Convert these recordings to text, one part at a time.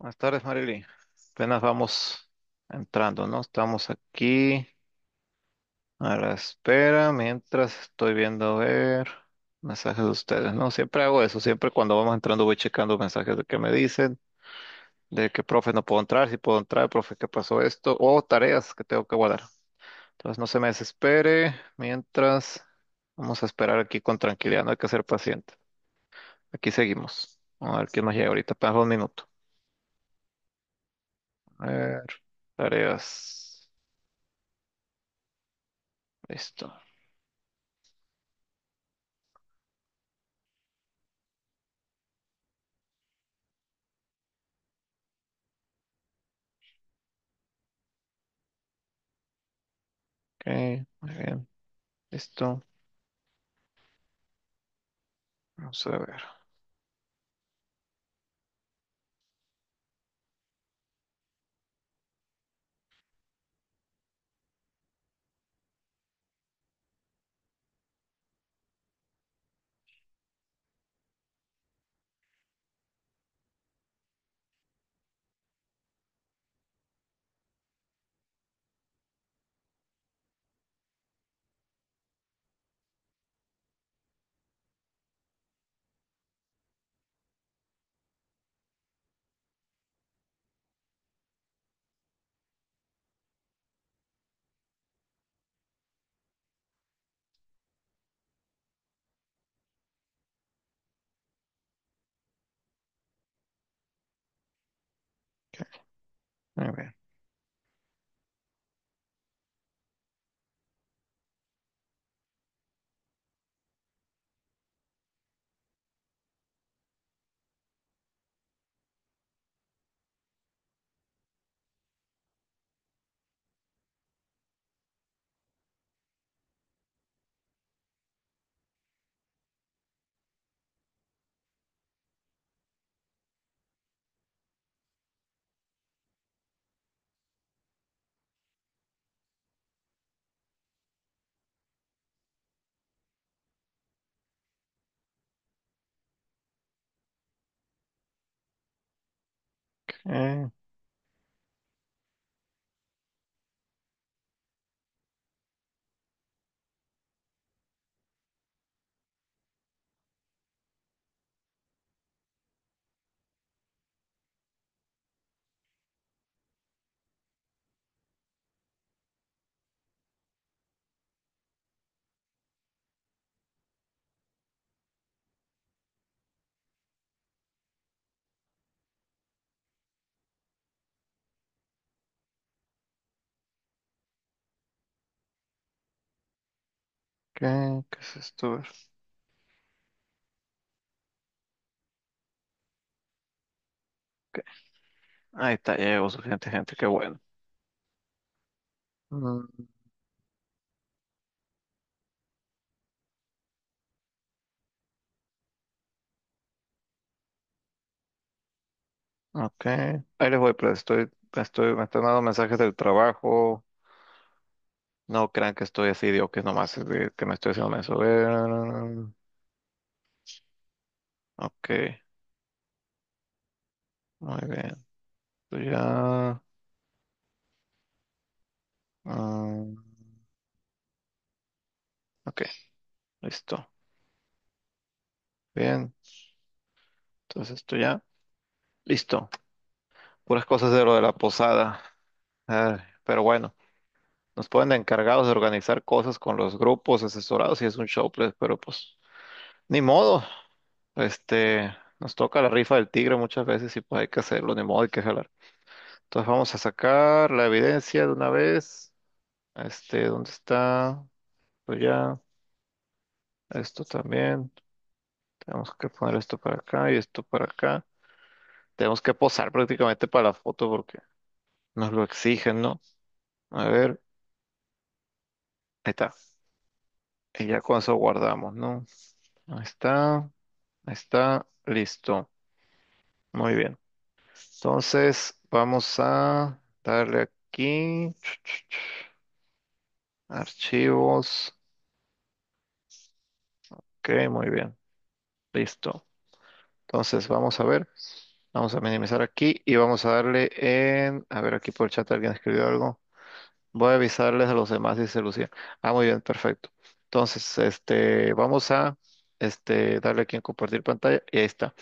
Buenas tardes, Marily. Apenas vamos entrando, ¿no? Estamos aquí a la espera mientras estoy viendo ver mensajes de ustedes, ¿no? Siempre hago eso, siempre cuando vamos entrando voy checando mensajes de que me dicen, de que profe no puedo entrar, si puedo entrar, profe, ¿qué pasó esto? O tareas que tengo que guardar. Entonces no se me desespere mientras vamos a esperar aquí con tranquilidad, no hay que ser paciente. Aquí seguimos. A ver quién nos llega ahorita, apenas un minuto. A ver, tareas. Listo. Ok, muy bien. Listo. Vamos a ver. Okay Eh. ¿Qué, qué es esto? Ahí está, ya suficiente gente, qué bueno. Mm, ok. Ahí les voy, pero estoy, estoy, me están dando mensajes del trabajo. No crean que estoy así, digo que nomás es que me estoy haciendo eso. ok, muy bien. Esto ya. Mm, ok, listo. Bien, entonces esto ya. Listo. Puras cosas de lo de la posada. pero bueno nos ponen encargados de organizar cosas con los grupos asesorados y es un show, pues, pero pues ni modo. Este, nos toca la rifa del tigre muchas veces y pues hay que hacerlo, ni modo, hay que jalar. Entonces vamos a sacar la evidencia de una vez. Este, ¿dónde está? Pues ya, esto también. Tenemos que poner esto para acá y esto para acá. Tenemos que posar prácticamente para la foto porque nos lo exigen, ¿no? A ver está. Y ya con eso guardamos, ¿no? Ahí está. Ahí está. Listo. Muy bien. Entonces, vamos a darle aquí. Archivos. Ok, muy bien. Listo. Entonces, vamos a ver. Vamos a minimizar aquí y vamos a darle en... A ver, aquí por el chat alguien escribió algo. Voy a avisarles a los demás si se Ah, muy bien, perfecto. Entonces, este, vamos a este, darle aquí en compartir pantalla y ahí está.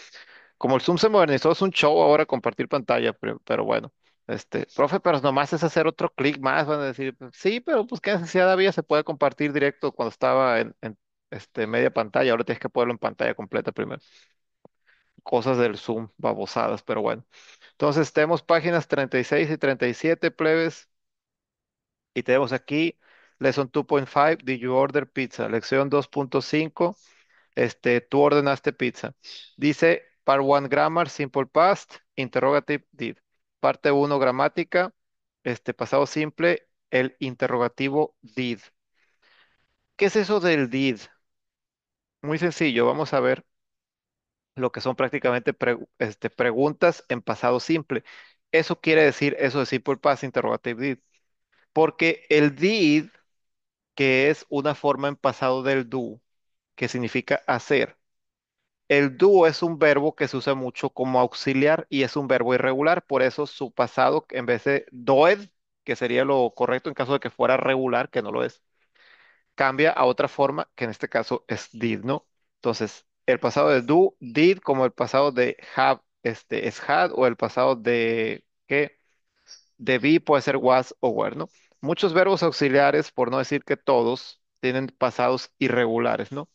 Como el Zoom se modernizó, es un show ahora compartir pantalla, pero, bueno. Este, profe, pero nomás es hacer otro clic más, van a decir, sí, pero pues qué necesidad había, se puede compartir directo cuando estaba en, este, media pantalla, ahora tienes que ponerlo en pantalla completa primero. Cosas del Zoom, babosadas, pero bueno. Entonces, tenemos páginas 36 y 37, plebes. Y tenemos aquí lesson 2.5, did you order pizza? Lección 2.5, este, tú ordenaste pizza. Dice part 1 grammar, simple past, interrogative did. Parte 1 gramática, este pasado simple, el interrogativo did. ¿Qué es eso del did? Muy sencillo, vamos a ver lo que son prácticamente este, preguntas en pasado simple. Eso quiere decir eso de simple past interrogative did. Porque el did, que es una forma en pasado del do, que significa hacer. El do es un verbo que se usa mucho como auxiliar y es un verbo irregular, por eso su pasado en vez de doed, que sería lo correcto en caso de que fuera regular, que no lo es, cambia a otra forma, que en este caso es did, ¿no? Entonces, el pasado de do, did, como el pasado de have, este, es had, o el pasado de, ¿qué? De be puede ser was o were, ¿no? Muchos verbos auxiliares, por no decir que todos, tienen pasados irregulares, ¿no?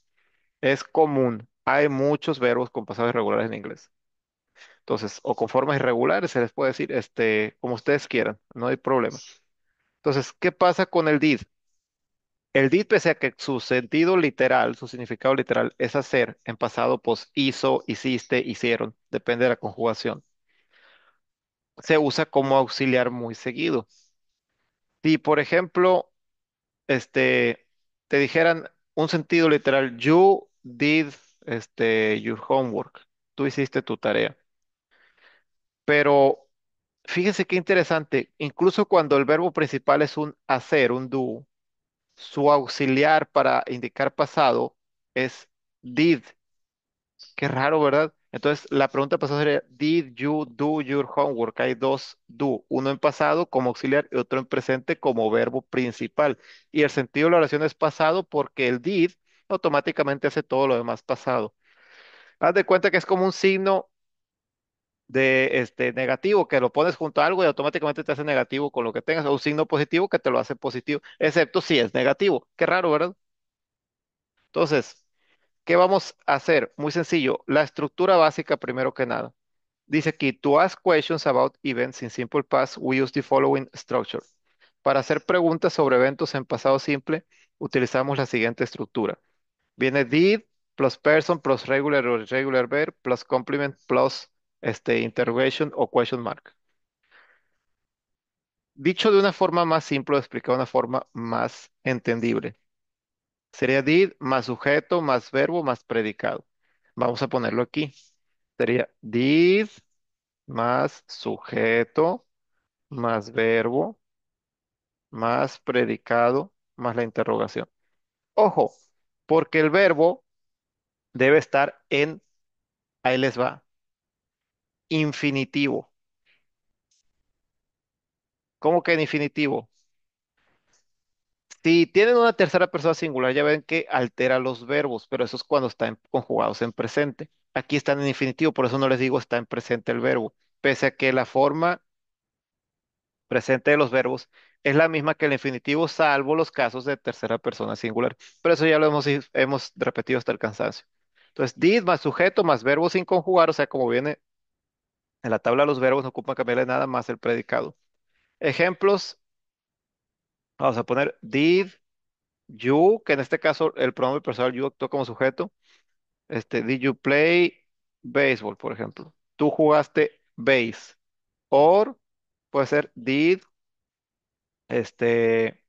Es común. Hay muchos verbos con pasados irregulares en inglés. Entonces, o con formas irregulares, se les puede decir, este, como ustedes quieran, no hay problema. Entonces, ¿qué pasa con el did? El did, pese a que su sentido literal, su significado literal es hacer, en pasado, pues hizo, hiciste, hicieron, depende de la conjugación. Se usa como auxiliar muy seguido. Si, por ejemplo, este, te dijeran un sentido literal, you did este, your homework, tú hiciste tu tarea. Pero fíjense qué interesante, incluso cuando el verbo principal es un hacer, un do, su auxiliar para indicar pasado es did. Qué raro, ¿verdad? Entonces, la pregunta pasada sería... ¿did you do your homework? Hay dos do, uno en pasado como auxiliar y otro en presente como verbo principal. Y el sentido de la oración es pasado porque el did automáticamente hace todo lo demás pasado. Haz de cuenta que es como un signo de este negativo que lo pones junto a algo y automáticamente te hace negativo con lo que tengas, o un signo positivo que te lo hace positivo, excepto si es negativo. Qué raro, ¿verdad? Entonces, ¿Qué vamos a hacer? Muy sencillo, la estructura básica primero que nada. Dice aquí, to ask questions about events in simple past, we use the following structure. Para hacer preguntas sobre eventos en pasado simple, utilizamos la siguiente estructura. Viene did plus person plus regular or regular verb plus complement plus este, interrogation o question mark. Dicho de una forma más simple, explicado de una forma más entendible. Sería did más sujeto más verbo más predicado. Vamos a ponerlo aquí. Sería did más sujeto más verbo más predicado más la interrogación. Ojo, porque el verbo debe estar en, ahí les va, infinitivo. ¿Cómo que en infinitivo? Si tienen una tercera persona singular, ya ven que altera los verbos, pero eso es cuando están conjugados en presente. Aquí están en infinitivo, por eso no les digo está en presente el verbo, pese a que la forma presente de los verbos es la misma que el infinitivo, salvo los casos de tercera persona singular. Pero eso ya lo hemos, hemos repetido hasta el cansancio. Entonces, did más sujeto más verbo sin conjugar, o sea, como viene en la tabla de los verbos, no ocupa cambiarle nada más el predicado. Ejemplos Vamos a poner did you, que en este caso el pronombre personal you actúa como sujeto. Este, did you play baseball, por ejemplo? Tú jugaste base. Or puede ser did, este,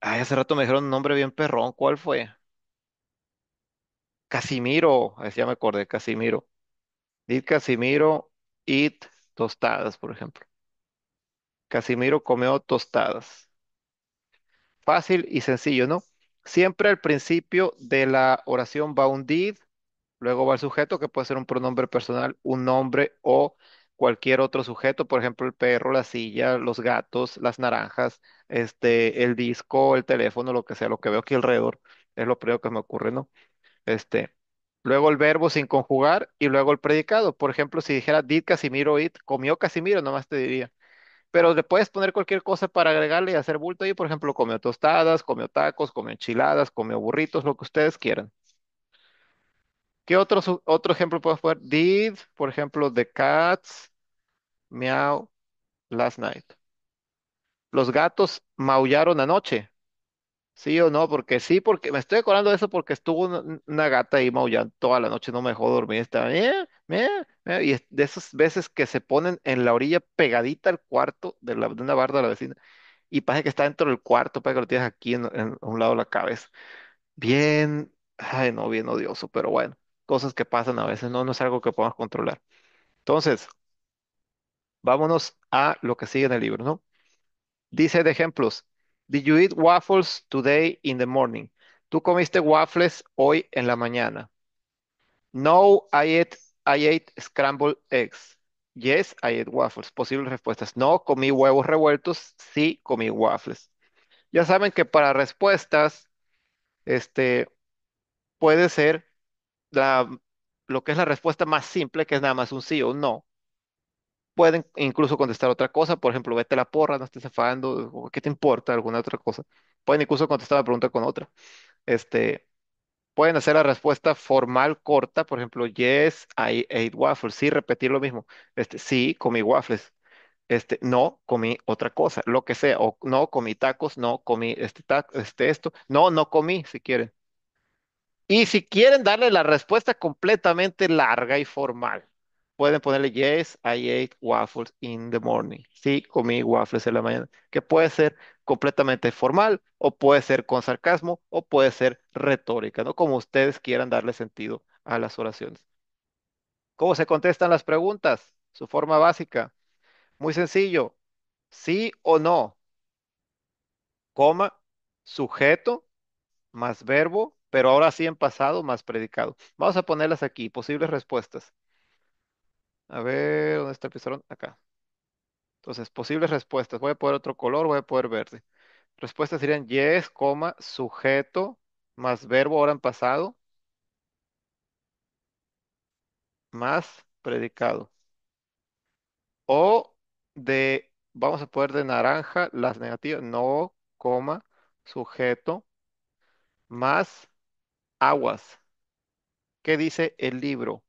ay, hace rato me dijeron un nombre bien perrón, ¿cuál fue? Casimiro, así ya me acordé, Casimiro. Did Casimiro eat tostadas, por ejemplo. Casimiro comió tostadas. Fácil y sencillo, ¿no? Siempre al principio de la oración va un did, luego va el sujeto, que puede ser un pronombre personal, un nombre o cualquier otro sujeto, por ejemplo, el perro, la silla, los gatos, las naranjas, este, el disco, el teléfono, lo que sea, lo que veo aquí alrededor, es lo primero que me ocurre, ¿no? Este, luego el verbo sin conjugar y luego el predicado. Por ejemplo, si dijera did Casimiro it, comió Casimiro, nomás te diría pero le puedes poner cualquier cosa para agregarle y hacer bulto ahí, por ejemplo, comió tostadas, comió tacos, comió enchiladas, comió burritos, lo que ustedes quieran. ¿Qué otro, otro ejemplo puedo poner? Did, por ejemplo, the cats meow last night. Los gatos maullaron anoche. Sí o no, porque sí, porque me estoy acordando de eso porque estuvo una, gata ahí maullando toda la noche, no me dejó dormir, estaba me y de esas veces que se ponen en la orilla pegadita al cuarto de, la, de una barda de la vecina y pasa que está dentro del cuarto, para que lo tienes aquí en, un lado de la cabeza. Bien, ay no, bien odioso, pero bueno, cosas que pasan a veces, no, no es algo que podamos controlar. Entonces, vámonos a lo que sigue en el libro, ¿no? Dice de ejemplos. Did you eat waffles today in the morning? ¿Tú comiste waffles hoy en la mañana? No, I ate, I ate scrambled eggs. Yes, I ate waffles. Posibles respuestas. No, comí huevos revueltos. Sí, comí waffles. Ya saben que para respuestas, este, puede ser la, lo que es la respuesta más simple, que es nada más un sí o un no pueden incluso contestar otra cosa, por ejemplo, vete a la porra, no estés enfadando, qué te importa, alguna otra cosa. Pueden incluso contestar la pregunta con otra. Este, pueden hacer la respuesta formal corta, por ejemplo, yes, I ate waffles, sí, repetir lo mismo. Este, sí, comí waffles. Este, no, comí otra cosa, lo que sea, o no, comí tacos, no, comí este, este esto, no, no comí, si quieren. Y si quieren darle la respuesta completamente larga y formal pueden ponerle yes, I ate waffles in the morning. Sí, comí waffles en la mañana. Que puede ser completamente formal o puede ser con sarcasmo o puede ser retórica, ¿no? Como ustedes quieran darle sentido a las oraciones. ¿Cómo se contestan las preguntas? Su forma básica. Muy sencillo. Sí o no. Coma, sujeto, más verbo, pero ahora sí en pasado, más predicado. Vamos a ponerlas aquí, posibles respuestas. A ver, ¿dónde está el pizarrón? Acá. Entonces, posibles respuestas. Voy a poner otro color, voy a poner verde. Respuestas serían yes, coma, sujeto, más verbo ahora en pasado, más predicado. O de, vamos a poner de naranja las negativas, no, coma, sujeto, más aguas. ¿Qué dice el libro?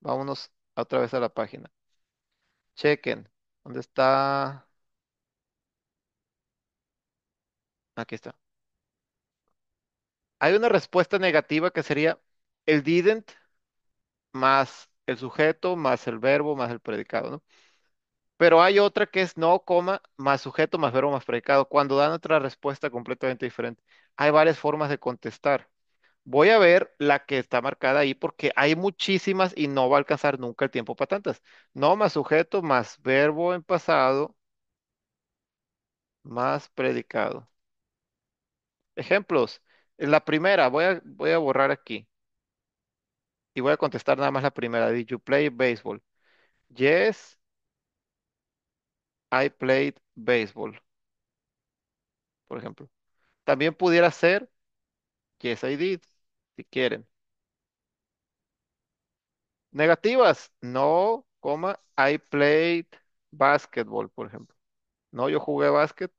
Vámonos otra vez a la página. Chequen. ¿Dónde está? Aquí está. Hay una respuesta negativa que sería el didn't más el sujeto, más el verbo, más el predicado, ¿no? Pero hay otra que es no, coma, más sujeto, más verbo, más predicado, cuando dan otra respuesta completamente diferente. Hay varias formas de contestar voy a ver la que está marcada ahí porque hay muchísimas y no va a alcanzar nunca el tiempo para tantas. No más sujeto, más verbo en pasado, más predicado. Ejemplos. La primera, voy a, voy a borrar aquí y voy a contestar nada más la primera. Did you play baseball? Yes, I played baseball, por ejemplo. También pudiera ser Yes, I did. Si quieren. Negativas. No, coma, I played basketball, por ejemplo. No, yo jugué básquet.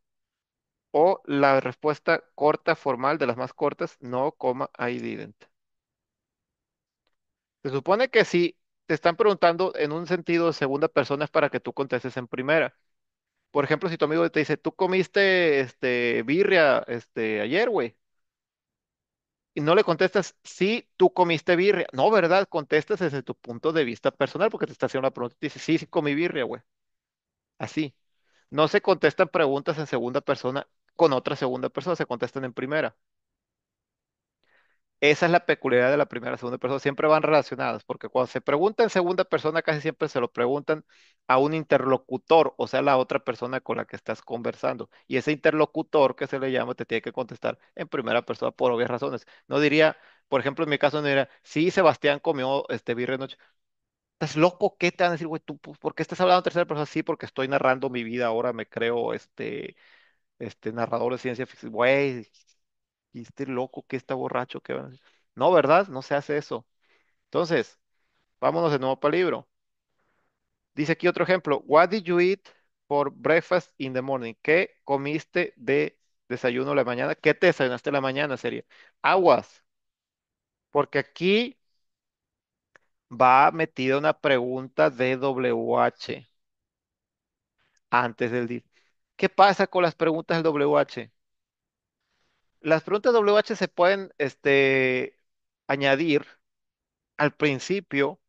O la respuesta corta, formal, de las más cortas. No, coma, I didn't. Se supone que si te están preguntando en un sentido de segunda persona es para que tú contestes en primera. Por ejemplo, si tu amigo te dice, tú comiste este, birria este, ayer, güey y no le contestas, sí, tú comiste birria. No, ¿verdad? Contestas desde tu punto de vista personal porque te está haciendo la pregunta y dice, sí, sí, comí birria, güey. Así. No se contestan preguntas en segunda persona con otra segunda persona, se contestan en primera. Esa es la peculiaridad de la primera y segunda persona. Siempre van relacionadas, porque cuando se pregunta en segunda persona, casi siempre se lo preguntan a un interlocutor, o sea, la otra persona con la que estás conversando. Y ese interlocutor que se le llama te tiene que contestar en primera persona por obvias razones. No diría, por ejemplo, en mi caso, no diría, sí, Sebastián comió este de noche. ¿Estás loco? ¿Qué te van a decir, güey? ¿Tú por qué estás hablando en tercera persona? Sí, porque estoy narrando mi vida ahora, me creo este, este narrador de ciencia ficción. Güey, y este loco que está borracho, que no, ¿verdad? No se hace eso. Entonces, vámonos de nuevo para el libro. Dice aquí otro ejemplo. What did you eat for breakfast in the morning? ¿Qué comiste de desayuno la mañana? ¿Qué te desayunaste la mañana? Sería aguas. Porque aquí va metida una pregunta de WH antes del día. ¿Qué pasa con las preguntas del WH? Las preguntas WH se pueden este, añadir al principio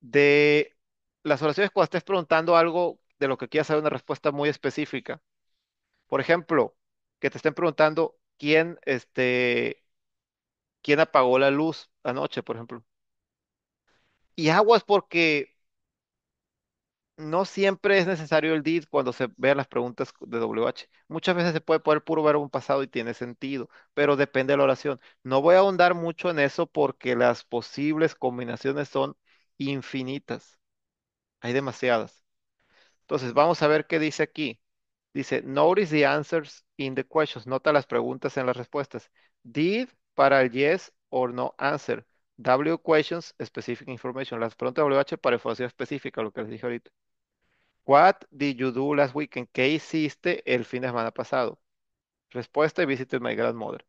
de las oraciones cuando estés preguntando algo de lo que quieras saber una respuesta muy específica. Por ejemplo, que te estén preguntando quién, este, quién apagó la luz anoche, por ejemplo. Y aguas porque no siempre es necesario el did cuando se vean las preguntas de WH. Muchas veces se puede poner puro verbo pasado y tiene sentido, pero depende de la oración. No voy a ahondar mucho en eso porque las posibles combinaciones son infinitas. Hay demasiadas. Entonces, vamos a ver qué dice aquí. Dice, notice the answers in the questions. Nota las preguntas en las respuestas. Did para el yes or no answer. W questions, specific information. Las preguntas WH para información específica, lo que les dije ahorita. What did you do last weekend? ¿Qué hiciste el fin de semana pasado? Respuesta, I visited my grandmother.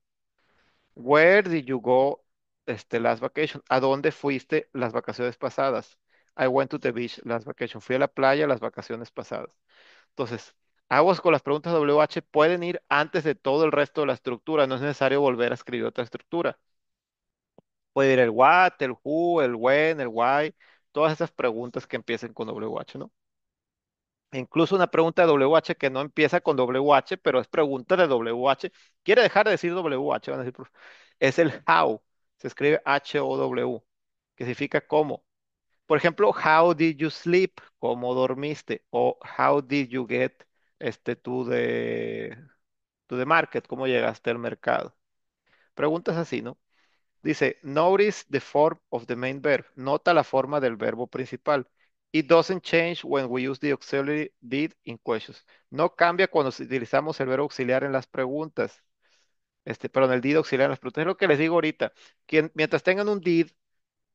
Where did you go este, last vacation? ¿A dónde fuiste las vacaciones pasadas? I went to the beach last vacation. Fui a la playa las vacaciones pasadas. Entonces, aguas con las preguntas WH pueden ir antes de todo el resto de la estructura. No es necesario volver a escribir otra estructura. Puede ir el what, el who, el when, el why. Todas esas preguntas que empiecen con WH, ¿no? incluso una pregunta de WH que no empieza con WH, pero es pregunta de WH. Quiere dejar de decir WH, van a decir, es el how, se escribe H-O-W, que significa cómo. Por ejemplo, how did you sleep, cómo dormiste, o how did you get este, to the, to the market, cómo llegaste al mercado. Preguntas así, ¿no? Dice, notice the form of the main verb, nota la forma del verbo principal. It doesn't change when we use the auxiliary did in questions. No cambia cuando utilizamos el verbo auxiliar en las preguntas. Este, en el did auxiliar en las preguntas. Es lo que les digo ahorita. mientras tengan un did,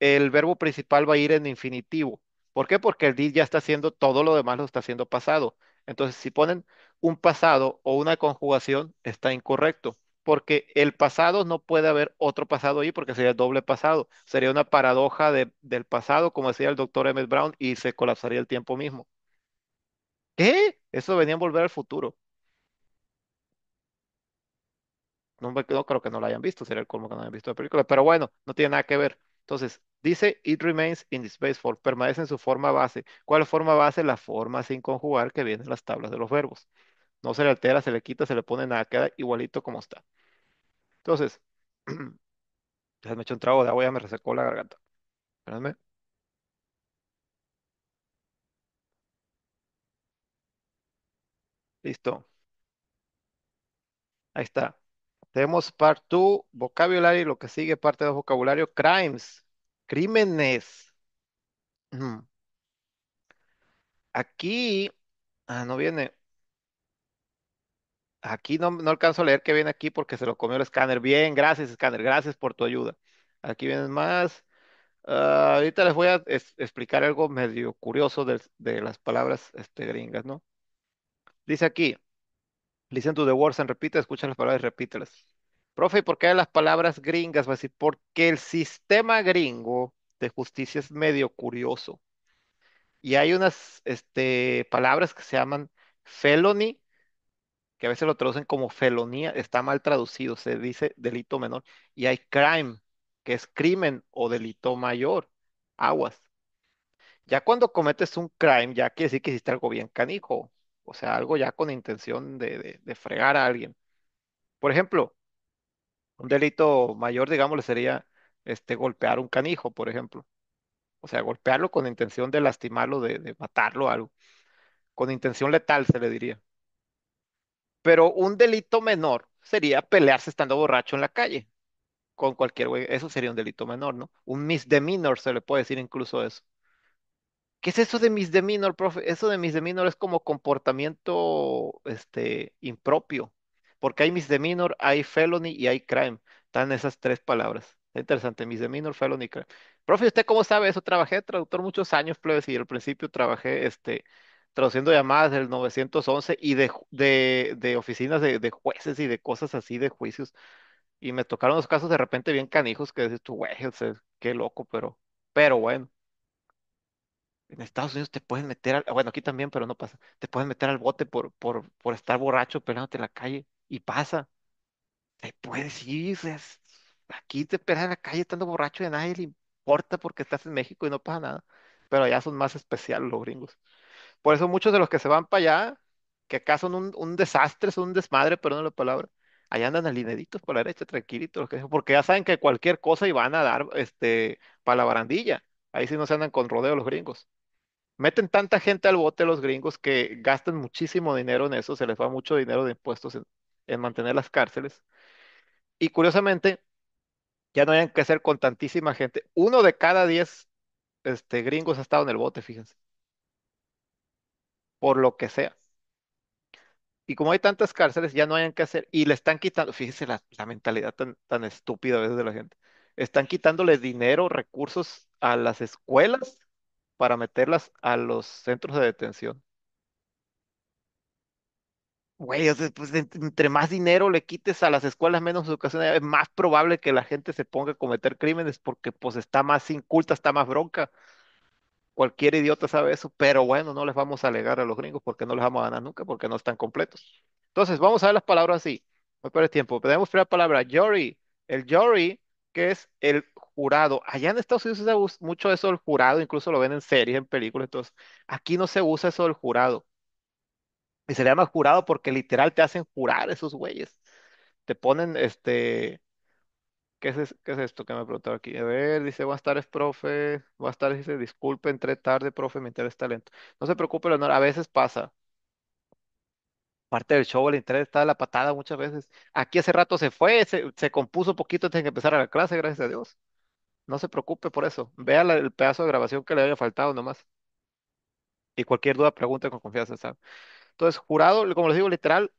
el verbo principal va a ir en infinitivo. ¿Por qué? Porque el did ya está haciendo todo lo demás, lo está haciendo pasado. Entonces, si ponen un pasado o una conjugación, está incorrecto porque el pasado no puede haber otro pasado ahí porque sería el doble pasado. Sería una paradoja del pasado, como decía el doctor Emmett Brown, y se colapsaría el tiempo mismo. ¿Qué? Eso venía a volver al futuro. No, creo que no lo hayan visto, sería el colmo que no hayan visto la película, pero bueno, no tiene nada que ver. Entonces, dice, it remains in the space form, permanece en su forma base. ¿Cuál forma base? La forma sin conjugar que viene en las tablas de los verbos. No se le altera, se le quita, se le pone nada, queda igualito como está. Entonces, ya me echó un trago de agua, ya me resecó la garganta. Espérame. Listo. Ahí está. Tenemos part 2, vocabulario, lo que sigue, parte de vocabulario, crimes, crímenes. Aquí, ah, no viene aquí no, no alcanzo a leer que viene aquí porque se lo comió el escáner. Bien, gracias, escáner, gracias por tu ayuda. Aquí vienen más. Ah, ahorita les voy a explicar algo medio curioso de, las palabras este, gringas, ¿no? Dice aquí, listen to the words and repeat, escucha las palabras y repítelas. Profe, ¿y ¿por qué las palabras gringas? Va a decir, porque el sistema gringo de justicia es medio curioso. Y hay unas este, palabras que se llaman felony que a veces lo traducen como felonía, está mal traducido, se dice delito menor, y hay crime, que es crimen o delito mayor, aguas. Ya cuando cometes un crime, ya quiere decir que hiciste algo bien canijo, o sea, algo ya con intención de, fregar a alguien. Por ejemplo, un delito mayor, digámosle, sería este, golpear un canijo, por ejemplo. O sea, golpearlo con intención de lastimarlo, de, de matarlo, algo. Con intención letal, se le diría. Pero un delito menor sería pelearse estando borracho en la calle con cualquier güey. Eso sería un delito menor, ¿no? Un misdemeanor se le puede decir incluso eso. ¿Qué es eso de misdemeanor, profe? Eso de misdemeanor es como comportamiento este, impropio. Porque hay misdemeanor, hay felony y hay crime. Están esas tres palabras. interesante, misdemeanor, felony, crime. Profe, ¿usted cómo sabe eso? Trabajé de traductor muchos años, plebes, y al principio trabajé este, traduciendo llamadas del 911 y de, de, de oficinas de, de, jueces y de cosas así, de juicios. Y me tocaron los casos de repente bien canijos que dices tú, güey, qué loco, pero, pero bueno. En Estados Unidos te pueden meter, al, bueno, aquí también, pero no pasa. Te pueden meter al bote por, por, por estar borracho peleándote en la calle y pasa. Te puedes ir, aquí te pegas en la calle estando borracho y a nadie le importa porque estás en México y no pasa nada. Pero allá son más especiales los gringos. Por eso muchos de los que se van para allá, que acá son un, desastre, son un desmadre, perdón la palabra, allá andan alineaditos para la derecha, tranquilitos, que- porque ya saben que cualquier cosa y van a dar este, para la barandilla. Ahí sí no se andan con rodeo los gringos. Meten tanta gente al bote los gringos que gastan muchísimo dinero en eso, se les va mucho dinero de impuestos en, mantener las cárceles. Y curiosamente, ya no hayan que hacer con tantísima gente. Uno de cada diez este, gringos ha estado en el bote, fíjense por lo que sea. Y como hay tantas cárceles, ya no hayan que hacer. Y le están quitando, fíjese la, mentalidad tan, estúpida a veces de la gente. Están quitándole dinero, recursos a las escuelas para meterlas a los centros de detención. Güey, o pues entre más dinero le quites a las escuelas, menos educación, es más probable que la gente se ponga a cometer crímenes porque pues está más inculta, está más bronca. Cualquier idiota sabe eso, pero bueno, no les vamos a alegar a los gringos porque no les vamos a ganar nunca porque no están completos. Entonces, vamos a ver las palabras así. No el tiempo. Tenemos primera palabra, jury. El jury, que es el jurado. Allá en Estados Unidos se usa mucho eso del jurado, incluso lo ven en series, en películas. Entonces, aquí no se usa eso del jurado. Y se le llama jurado porque literal te hacen jurar esos güeyes. Te ponen este ¿Qué es, esto que me preguntado aquí? A ver, dice, buenas tardes, profe. Buenas tardes, dice, disculpe, entré tarde, profe, mi interés está lento. No se preocupe, Leonor, a veces pasa. Parte del show, el interés está de la patada muchas veces. Aquí hace rato se fue, se, se compuso poquito antes de empezar a la clase, gracias a Dios. No se preocupe por eso. Vea el pedazo de grabación que le haya faltado nomás. Y cualquier duda, pregunte con confianza, ¿sabe? Entonces, jurado, como les digo, literal,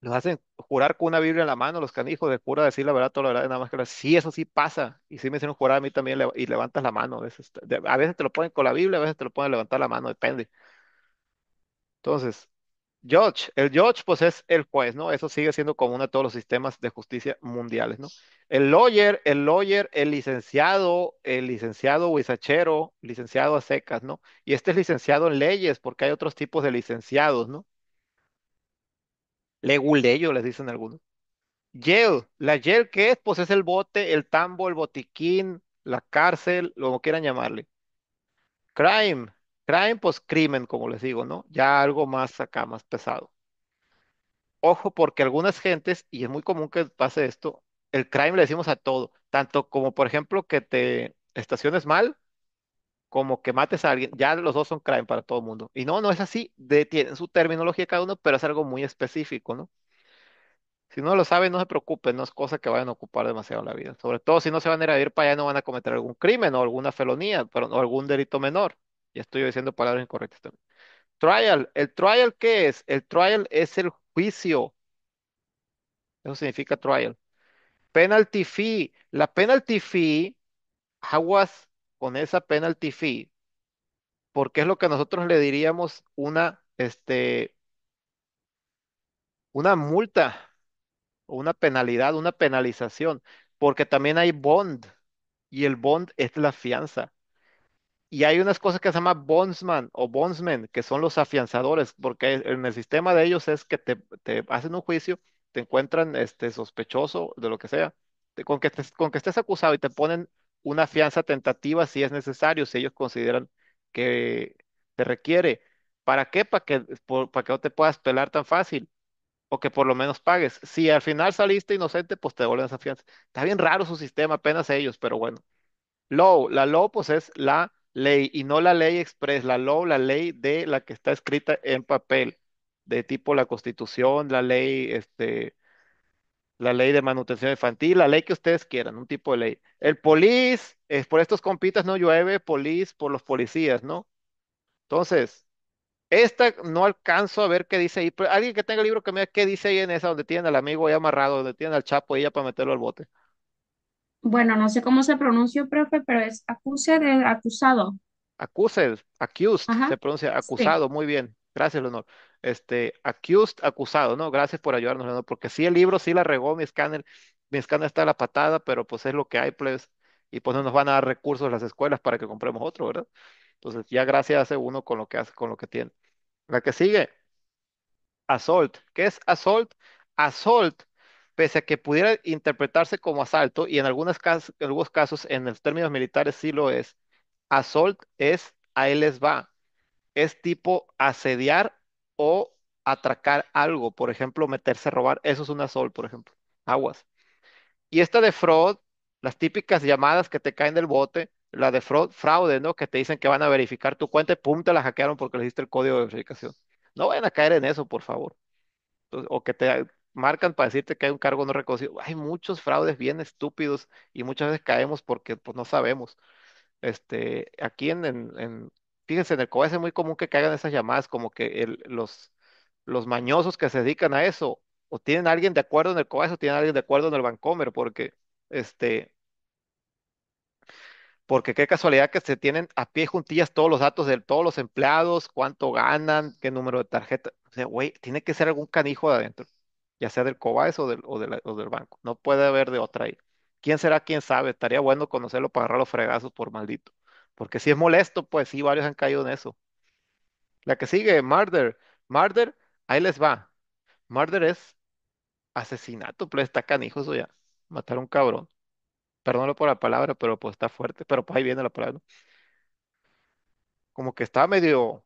los hacen jurar con una Biblia en la mano, los canijos, de cura decir la verdad, toda la verdad, nada más que la Sí, eso sí pasa. Y si me hicieron jurar a mí también y levantas la mano. A veces te lo ponen con la Biblia, a veces te lo ponen levantar la mano, depende. Entonces, Judge, el judge pues es el juez, ¿no? Eso sigue siendo común a todos los sistemas de justicia mundiales, ¿no? El lawyer, el lawyer, el licenciado, el licenciado huizachero, licenciado a secas, ¿no? Y este es licenciado en leyes porque hay otros tipos de licenciados, ¿no? leguleyo, les dicen algunos. Yel, la yell que es, pues es el bote, el tambo, el botiquín, la cárcel, lo que quieran llamarle. Crime, crime, pues crimen, como les digo, ¿no? Ya algo más acá, más pesado. Ojo, porque algunas gentes, y es muy común que pase esto, el crime le decimos a todo, tanto como por ejemplo que te estaciones mal, como que mates a alguien, ya los dos son crime para todo el mundo. Y no, no es así, tienen su terminología cada uno, pero es algo muy específico, ¿no? Si no lo saben, no se preocupen, no es cosa que vayan a ocupar demasiado la vida. Sobre todo si no se van a ir a para allá, no van a cometer algún crimen o alguna felonía, pero, o algún delito menor. y estoy diciendo palabras incorrectas también. Trial, ¿el trial qué es? El trial es el juicio. Eso significa trial. Penalty fee. La penalty fee, aguas, con esa penalty fee, porque es lo que nosotros le diríamos una, este, una multa una penalidad, una penalización, porque también hay bond y el bond es la fianza. Y hay unas cosas que se llama bondsman o bondsmen, que son los afianzadores, porque en el sistema de ellos es que te, hacen un juicio, te encuentran este, sospechoso de lo que sea, te- con que, con que estés acusado y te ponen una fianza tentativa si es necesario, si ellos consideran que te requiere. ¿Para qué? Para que, para que no te puedas pelar tan fácil o que por lo menos pagues. Si al final saliste inocente, pues te devuelven esa fianza. Está bien raro su sistema, apenas ellos, pero bueno. Law, la law pues es la ley y no la ley express, la law, la ley de la que está escrita en papel, de tipo la constitución, la ley, este, la ley de manutención infantil, la ley que ustedes quieran, un tipo de ley. El polis, es eh, por estos compitas no llueve, polis por los policías, ¿no? Entonces, esta no alcanzo a ver qué dice ahí. alguien que tenga el libro que me diga qué dice ahí en esa, donde tienen al amigo ahí amarrado, donde tienen al chapo ahí para meterlo al bote. Bueno, no sé cómo se pronuncia, profe, pero es acuse del acusado. Acuse, accused, se pronuncia acusado, muy bien. Gracias, Leonor este, accused, acusado, ¿no? Gracias por ayudarnos, porque sí, el libro sí la regó mi escáner, mi escáner está a la patada, pero pues es lo que hay, pues, y pues no nos van a dar recursos las escuelas para que compremos otro, ¿verdad? Entonces, ya gracias hace uno con lo que hace, con lo que tiene. La que sigue, assault. ¿Qué es assault? Assault, pese a que pudiera interpretarse como asalto, y en, algunas algunos casos, en los términos militares sí lo es, assault es, ahí les va, es tipo asediar o atracar algo, por ejemplo, meterse a robar, eso es una sol, por ejemplo, aguas. Y esta de fraud, las típicas llamadas que te caen del bote, la de fraud, fraude, ¿no? Que te dicen que van a verificar tu cuenta y pum, te la hackearon porque le diste el código de verificación. No vayan a caer en eso, por favor. o que te marcan para decirte que hay un cargo no reconocido. Hay muchos fraudes bien estúpidos y muchas veces caemos porque pues, no sabemos. Este, aquí en, fíjense, en el COBAS es muy común que caigan esas llamadas, como que los, los mañosos que se dedican a eso, o tienen alguien de acuerdo en el COBAS o tienen alguien de acuerdo en el Bancomer, porque, este, porque qué casualidad que se tienen a pie juntillas todos los datos de todos los empleados, cuánto ganan, qué número de tarjeta. O sea, güey, tiene que ser algún canijo de adentro, ya sea del COBAES o del, o del banco. No puede haber de otra ahí. ¿Quién será? ¿Quién sabe? Estaría bueno conocerlo para agarrar los fregazos por maldito. Porque si es molesto, pues sí, varios han caído en eso. La que sigue, Murder. Murder, ahí les va. Murder es asesinato, Pero está canijo ya. Matar a un cabrón. Perdónalo por la palabra, pero pues está fuerte. Pero pues ahí viene la palabra. Como que está medio,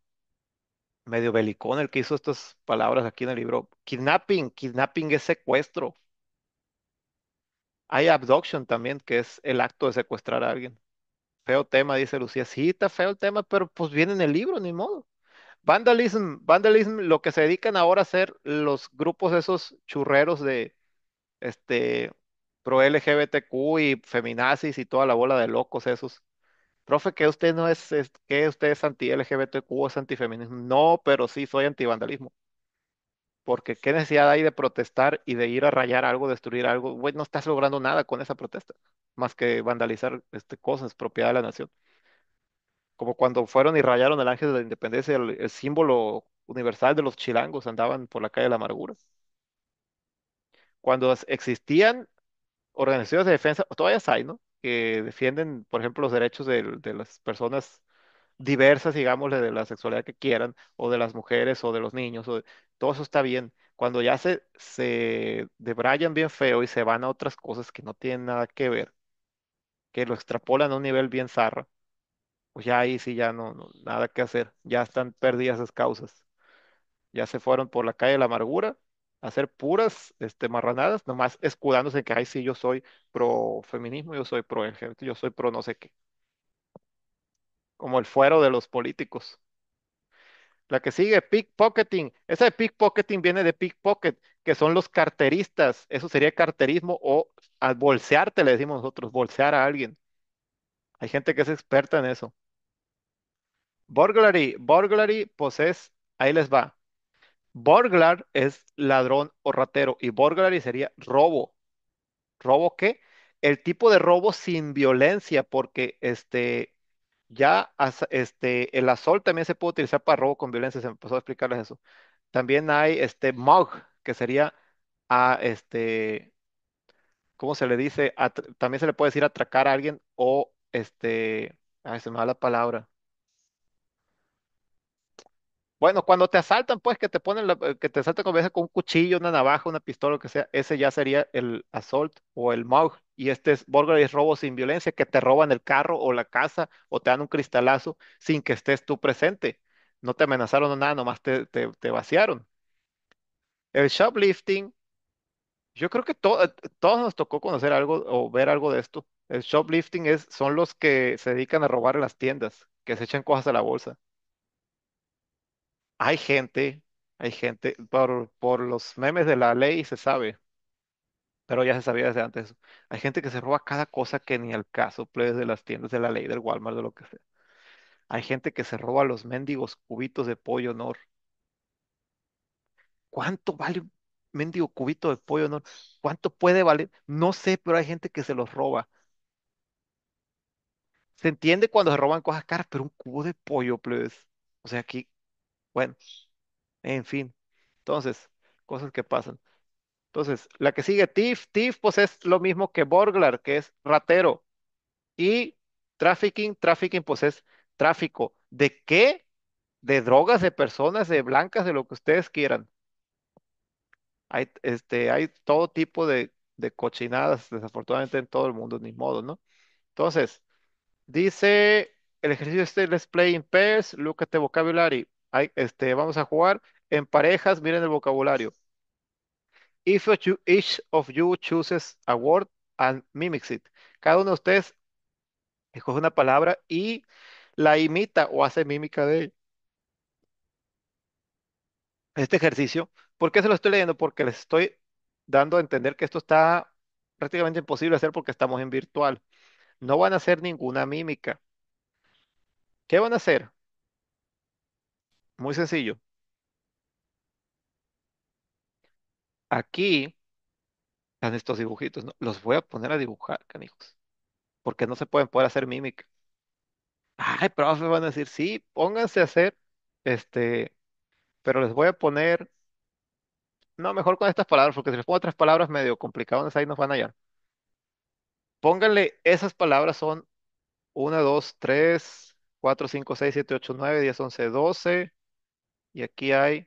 medio belicón el que hizo estas palabras aquí en el libro. Kidnapping, kidnapping es secuestro. Hay abduction también, que es el acto de secuestrar a alguien. Feo tema, dice Lucía. Sí, está feo el tema, pero pues viene en el libro, ni modo. Vandalism, Vandalism, lo que se dedican ahora a hacer los grupos esos churreros de este pro LGBTQ y feminazis y toda la bola de locos esos. Profe, que usted no es, que usted es anti LGBTQ o es antifeminismo. No, pero sí soy antivandalismo. Porque qué necesidad hay de protestar y de ir a rayar algo, destruir algo. Güey, no estás logrando nada con esa protesta más que vandalizar este, cosas, propiedad de la nación. Como cuando fueron y rayaron el ángel de la independencia, el, símbolo universal de los chilangos, andaban por la calle de la amargura. Cuando existían organizaciones de defensa, todavía hay, ¿no? Que defienden, por ejemplo, los derechos de, las personas diversas, digamos, de la sexualidad que quieran, o de las mujeres, o de los niños, todo eso está bien. Cuando ya se, se debrayan bien feo y se van a otras cosas que no tienen nada que ver, que lo extrapolan a un nivel bien zarra, pues ya ahí sí ya no, nada que hacer, ya están perdidas esas causas. Ya se fueron por la calle de la amargura a hacer puras este, marranadas, nomás escudándose en que ahí sí yo soy pro feminismo, yo soy pro LGBT, yo soy pro no sé qué. Como el fuero de los políticos. La que sigue, pickpocketing. Esa de pickpocketing viene de pickpocket, que son los carteristas. Eso sería carterismo o al bolsearte, le decimos nosotros, bolsear a alguien. Hay gente que es experta en eso. Burglary, burglary, pues es, ahí les va. Burglar es ladrón o ratero y burglary sería robo. ¿Robo qué? El tipo de robo sin violencia, porque este, ya este, el assault también se puede utilizar para robo con violencia, se me pasó a explicarles eso. También hay este mug, que sería a ah, este, ¿cómo se le dice? también se le puede decir atracar a alguien o este, ay, se me da la palabra. Bueno, cuando te asaltan, pues que te ponen, que te asaltan con, un cuchillo, una navaja, una pistola, lo que sea, ese ya sería el assault o el mug. Y este es burglary, es robo sin violencia, que te roban el carro o la casa o te dan un cristalazo sin que estés tú presente. No te amenazaron o nada, nomás te, vaciaron. El shoplifting, yo creo que eh, todos nos tocó conocer algo o ver algo de esto. El shoplifting es, son los que se dedican a robar en las tiendas, que se echan cosas a la bolsa hay gente, hay gente, por, los memes de la ley se sabe, pero ya se sabía desde antes Hay gente que se roba cada cosa que ni al caso, plebes, de las tiendas de la ley, del Walmart, de lo que sea. Hay gente que se roba los mendigos cubitos de pollo honor. ¿Cuánto vale un mendigo cubito de pollo honor? ¿Cuánto puede valer? No sé, pero hay gente que se los roba. Se entiende cuando se roban cosas caras, pero un cubo de pollo, plebes. O sea, aquí bueno, en fin. Entonces, cosas que pasan. Entonces, la que sigue, thief. Thief, pues es lo mismo que Borglar, que es ratero. Y trafficking, trafficking, pues es tráfico. ¿De qué? De drogas, de personas, de blancas, de lo que ustedes quieran. Hay, este, hay todo tipo de, de cochinadas, desafortunadamente, en todo el mundo, ni modo, ¿no? Entonces, dice el ejercicio este, let's play in pairs, look at the vocabulary. Este, vamos a jugar en parejas, miren el vocabulario. If each of you chooses a word and mimics it. Cada uno de ustedes escoge una palabra y la imita o hace mímica de él Este ejercicio, ¿por qué se lo estoy leyendo? Porque les estoy dando a entender que esto está prácticamente imposible hacer porque estamos en virtual. No van a hacer ninguna mímica. ¿Qué van a hacer? Muy sencillo. Aquí están estos dibujitos, Los voy a poner a dibujar, canijos. Porque no se pueden poder hacer mímica. Ay, pero profe, van a decir, sí, pónganse a hacer, este, pero les voy a poner, no, mejor con estas palabras, porque si les pongo otras palabras medio complicadas, ahí nos van a hallar. Pónganle, esas palabras son 1, 2, 3, 4, 5, 6, 7, 8, 9, 10, 11, 12, y aquí hay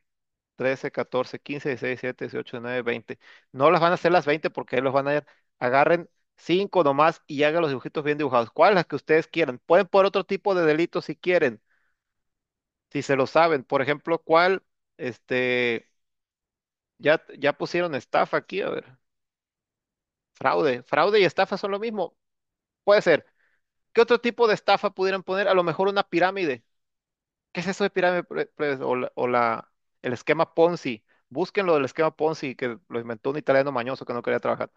13, 14, 15, 16, 17, 18, 19, 20. No las van a hacer las 20 porque ahí los van a ir. Agarren 5 nomás y hagan los dibujitos bien dibujados. ¿Cuáles las que ustedes quieran? Pueden poner otro tipo de delitos si quieren. Si se lo saben. Por ejemplo, ¿cuál? Este. Ya, ya pusieron estafa aquí, a ver. Fraude. Fraude y estafa son lo mismo. Puede ser. ¿Qué otro tipo de estafa pudieran poner? A lo mejor una pirámide. ¿Qué es eso de pirámide pues, o, la, el esquema Ponzi? Búsquenlo del esquema Ponzi que lo inventó un italiano mañoso que no quería trabajar.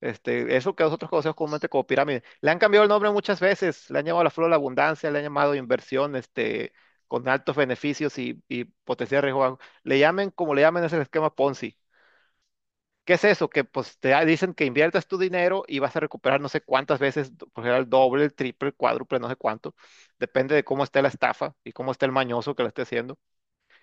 Este, eso que nosotros conocemos comúnmente como pirámide. Le han cambiado el nombre muchas veces, le han llamado la flor de la abundancia, le han llamado inversión este, con altos beneficios y, y potencial riesgo. Le llamen como le llamen, es el esquema Ponzi. ¿Qué es eso? Que pues te dicen que inviertas tu dinero y vas a recuperar no sé cuántas veces, por ejemplo, el doble, el triple, el cuádruple, no sé cuánto. Depende de cómo esté la estafa y cómo esté el mañoso que la esté haciendo.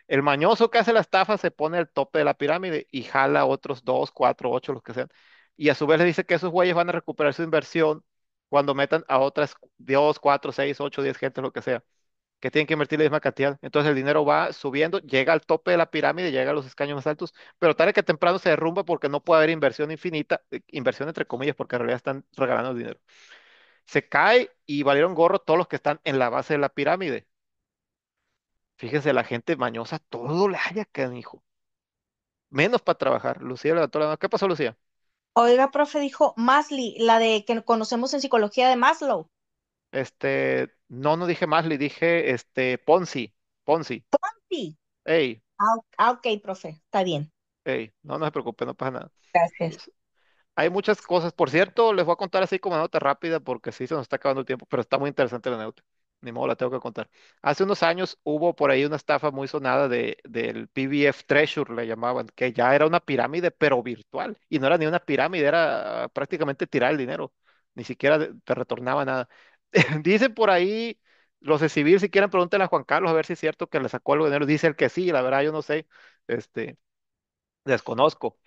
El mañoso que hace la estafa se pone al tope de la pirámide y jala otros dos, cuatro, ocho, los que sean. Y a su vez le dice que esos güeyes van a recuperar su inversión cuando metan a otras dos, cuatro, seis, ocho, diez gente, lo que sea que tienen que invertir la misma cantidad. Entonces el dinero va subiendo, llega al tope de la pirámide, llega a los escaños más altos, pero tarde que temprano se derrumba porque no puede haber inversión infinita, eh, inversión entre comillas, porque en realidad están regalando el dinero. Se cae y valieron gorro todos los que están en la base de la pirámide. Fíjense, la gente mañosa, todo le haya que dijo. Menos para trabajar. Lucía la mano. ¿Qué pasó, Lucía? Oiga, profe, dijo Masli, la de que conocemos en psicología de Maslow. Este, no, no dije más, le dije este Ponzi, Ponzi. Ponzi. Ey. Ah, ah, ok, profe, está bien. Ey, no, no se preocupe, no pasa nada. Gracias. Hay muchas cosas. Por cierto, les voy a contar así como nota rápida porque sí se nos está acabando el tiempo, pero está muy interesante la nota. Ni modo, la tengo que contar. Hace unos años hubo por ahí una estafa muy sonada de, del PBF Treasure, le llamaban, que ya era una pirámide, pero virtual. Y no era ni una pirámide, era prácticamente tirar el dinero. Ni siquiera te retornaba nada. Dice por ahí los de civil, si quieren, pregúntenle a Juan Carlos a ver si es cierto que le sacó algo de dinero. Dice el que sí, la verdad, yo no sé. Este, desconozco.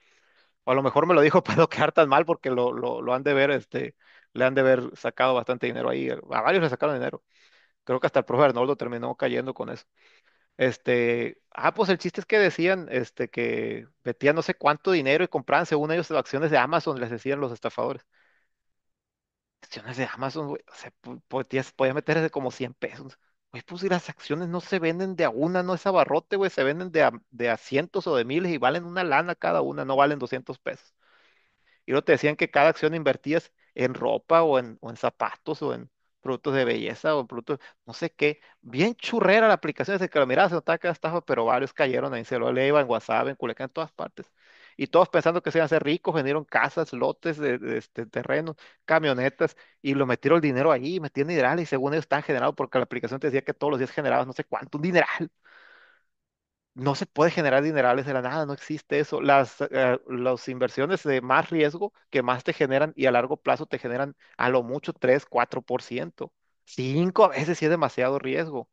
O a lo mejor me lo dijo para no quedar tan mal porque lo, han de ver, este, le han de ver sacado bastante dinero ahí. A varios le sacaron dinero. Creo que hasta el profe Arnoldo terminó cayendo con eso. Este, ah, pues el chiste es que decían, este, que metían no sé cuánto dinero y compraban según ellos acciones de Amazon, les decían los estafadores acciones de Amazon, güey, o sea, podías, podía meter como 100 pesos. Güey, pues si las acciones no se venden de a una, no es abarrote, güey, se venden de a, de a cientos o de miles y valen una lana cada una, no valen 200 pesos. Y luego te decían que cada acción invertías en ropa o en, o en zapatos o en productos de belleza o en productos, no sé qué. Bien churrera la aplicación, desde que lo miraba se notaba que estafa, pero varios cayeron ahí, se lo eleva en WhatsApp, en Culeca, en todas partes y todos pensando que se iban a hacer ricos, vendieron casas, lotes, de, este, terreno, camionetas, y lo metieron el dinero ahí, metieron dineral, y según ellos están generados, porque la aplicación te decía que todos los días generabas no sé cuánto, un dineral. No se puede generar dinerales de la nada, no existe eso. Las, eh, las inversiones de más riesgo que más te generan y a largo plazo te generan a lo mucho 3, 4%. 5 a veces sí es demasiado riesgo.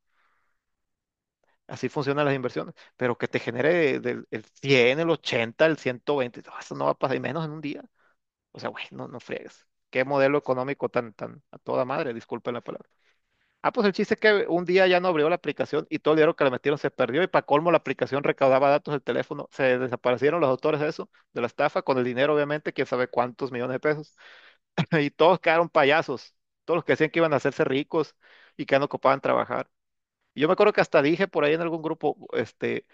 Así funcionan las inversiones, pero que te genere el 100, el 80, el 120, eso no va a pasar, y menos en un día. O sea, güey, no, no friegues. Qué modelo económico tan, tan, a toda madre, disculpen la palabra. Ah, pues el chiste es que un día ya no abrió la aplicación y todo el dinero que le metieron se perdió y para colmo la aplicación recaudaba datos del teléfono. Se desaparecieron los autores de eso, de la estafa, con el dinero obviamente, quién sabe cuántos millones de pesos. y todos quedaron payasos, todos los que decían que iban a hacerse ricos y que no ocupaban trabajar yo me acuerdo que hasta dije por ahí en algún grupo, este,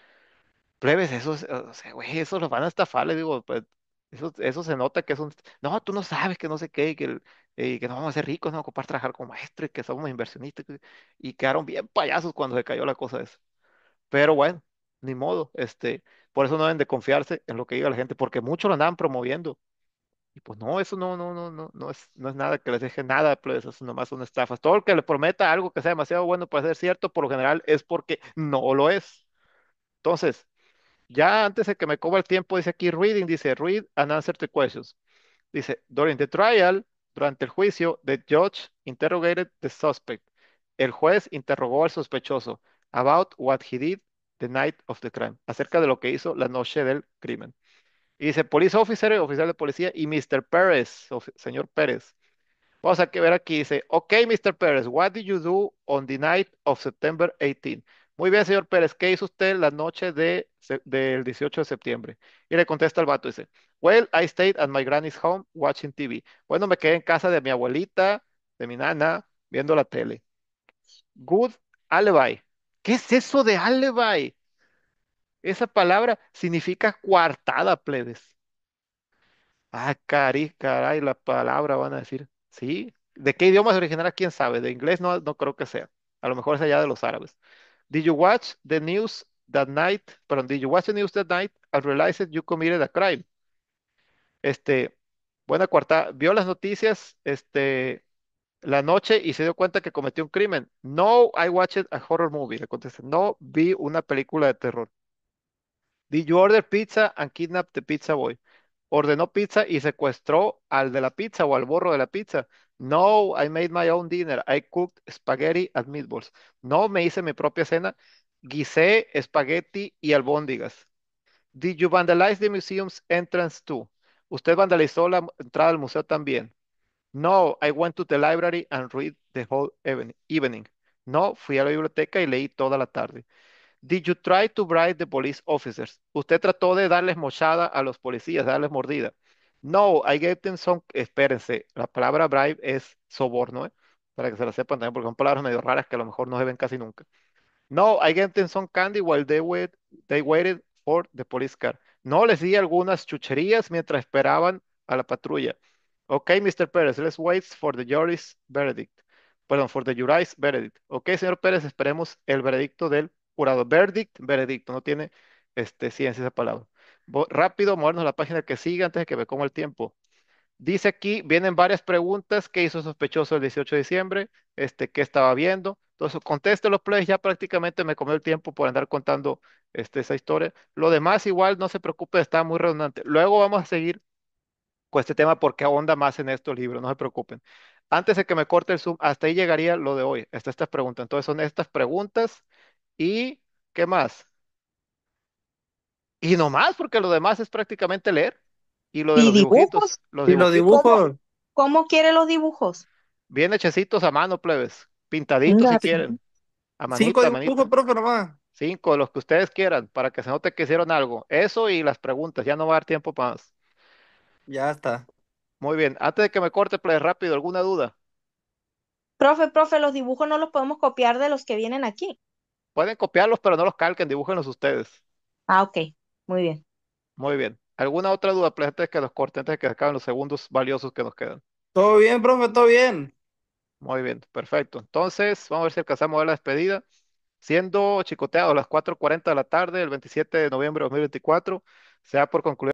plebes, esos, o sea, güey, esos los van a estafar, les digo, pues, eso, eso se nota que son, no, tú no sabes que no sé qué, que, no que vamos a ser ricos, no vamos a ocupar trabajar como maestro y que somos inversionistas, y quedaron bien payasos cuando se cayó la cosa eso. Pero bueno, ni modo, este, por eso no deben de confiarse en lo que diga la gente, porque muchos lo andaban promoviendo. Y pues no, eso no, no, no, no, no es, no es nada que les deje nada, pero pues, eso es nomás una estafa. Todo el que le prometa algo que sea demasiado bueno para ser cierto, por lo general es porque no lo es. Entonces, ya antes de que me coba el tiempo, dice aquí reading, dice read and answer the questions. Dice, during the trial, durante el juicio, the judge interrogated the suspect. El juez interrogó al sospechoso about what he did the night of the crime, acerca de lo que hizo la noche del crimen dice Police Officer, oficial de policía, y Mr. Pérez, señor Pérez. Vamos a ver aquí, dice, ok, Mr. Pérez, what did you do on the night of September 18? Muy bien, señor Pérez, ¿qué hizo usted la noche del 18 de septiembre? Y le contesta el vato, dice, well, I stayed at my granny's home watching TV. Bueno, me quedé en casa de mi abuelita, de mi nana, viendo la tele. Good alibi. ¿Qué es eso de alibi? Esa palabra significa coartada, plebes. Ah, cari, caray, la palabra van a decir. Sí. ¿De qué idioma se originará? ¿Quién sabe? De inglés no, no creo que sea. A lo mejor es allá de los árabes. Did you watch the news that night? Perdón, did you watch the news that night I realized you committed a crime? Este, buena cuartada. ¿Vio las noticias este, la noche y se dio cuenta que cometió un crimen? No, I watched a horror movie. Le contesté, no, vi una película de terror. Did you order pizza and kidnap the pizza boy? Ordenó pizza y secuestró al de la pizza o al borro de la pizza. No, I made my own dinner. I cooked spaghetti and meatballs. No, me hice mi propia cena. Guisé spaghetti y albóndigas. Did you vandalize the museum's entrance too? ¿Usted vandalizó la entrada al museo también? No, I went to the library and read the whole evening. No, fui a la biblioteca y leí toda la tarde. Did you try to bribe the police officers? Usted trató de darles mochada a los policías, darles mordida. No, I gave them some. Espérense, la palabra bribe es soborno, ¿eh? para que se lo sepan también, porque son palabras medio raras que a lo mejor no se ven casi nunca. No, I gave them some candy while they, they waited for the police car. No, les di algunas chucherías mientras esperaban a la patrulla. Ok, Mr. Pérez, let's wait for the jury's verdict. Perdón, for the jury's verdict. Ok, señor Pérez, esperemos el veredicto del jurado. Verdict, veredicto, no tiene este, ciencia esa palabra. rápido, movernos a la página que sigue antes de que me coma el tiempo. Dice aquí, vienen varias preguntas que hizo sospechoso el 18 de diciembre, este, qué estaba viendo. Entonces, conteste los plays, ya prácticamente me comió el tiempo por andar contando este, esa historia. Lo demás igual, no se preocupe, está muy redundante. Luego vamos a seguir con este tema porque ahonda más en estos libros, no se preocupen. Antes de que me corte el Zoom, hasta ahí llegaría lo de hoy, hasta estas preguntas. Entonces, son estas preguntas ¿Y qué más? Y no más, porque lo demás es prácticamente leer. Y lo de los dibujos? los los dibujos. cómo quiere los dibujos? bien hechecitos a mano, plebes, pintaditos si quieren, Cinco cinco, los que ustedes quieran, para que se note que hicieron algo. Eso y las preguntas, ya no va a dar tiempo más. Ya está. Muy bien, antes de que me corte, plebes, rápido, ¿alguna duda? Profe, profe, los dibujos no los podemos copiar de los que vienen aquí. Pueden copiarlos, pero no los calquen, dibújenlos ustedes. Ah, ok. Muy bien. Muy bien. ¿Alguna otra duda, presente que los cortentes que acaben los segundos valiosos que nos quedan? Todo bien, profe, todo bien. Muy bien, perfecto. Entonces, vamos a ver si alcanzamos a ver la despedida. Siendo chicoteado a las 4:40 de la tarde, el 27 de noviembre de 2024, se da por concluido.